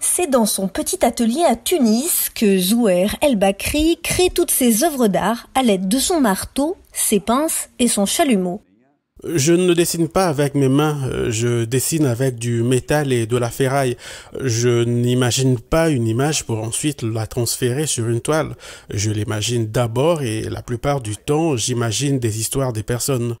C'est dans son petit atelier à Tunis que Zouer El Bakri crée toutes ses œuvres d'art à l'aide de son marteau, ses pinces et son chalumeau. Je ne dessine pas avec mes mains, euh, je dessine avec du métal et de la ferraille. Je n'imagine pas une image pour ensuite la transférer sur une toile. Je l'imagine d'abord et la plupart du temps, j'imagine des histoires des personnes.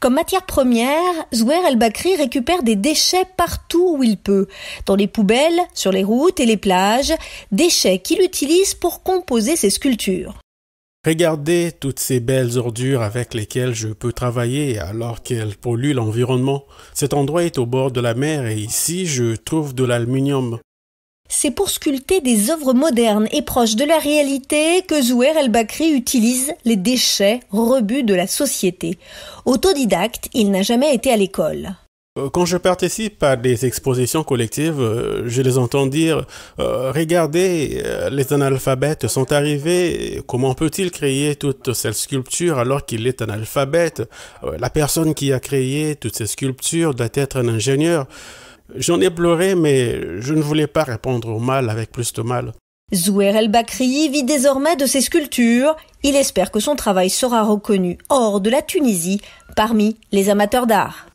Comme matière première, Zouer El-Bakri récupère des déchets partout où il peut, dans les poubelles, sur les routes et les plages, déchets qu'il utilise pour composer ses sculptures. Regardez toutes ces belles ordures avec lesquelles je peux travailler alors qu'elles polluent l'environnement. Cet endroit est au bord de la mer et ici je trouve de l'aluminium. C'est pour sculpter des œuvres modernes et proches de la réalité que Zouer El-Bakri utilise les déchets rebuts de la société. Autodidacte, il n'a jamais été à l'école. Euh, quand je participe à des expositions collectives, euh, je les entends dire euh, Regardez, les analphabètes sont arrivés. Comment peut-il créer toutes cette sculpture alors qu'il est analphabète La personne qui a créé toutes ces sculptures doit être un ingénieur. J'en ai pleuré, mais je ne voulais pas répondre au mal avec plus de mal. Zouer El Bakri vit désormais de ses sculptures. Il espère que son travail sera reconnu hors de la Tunisie parmi les amateurs d'art.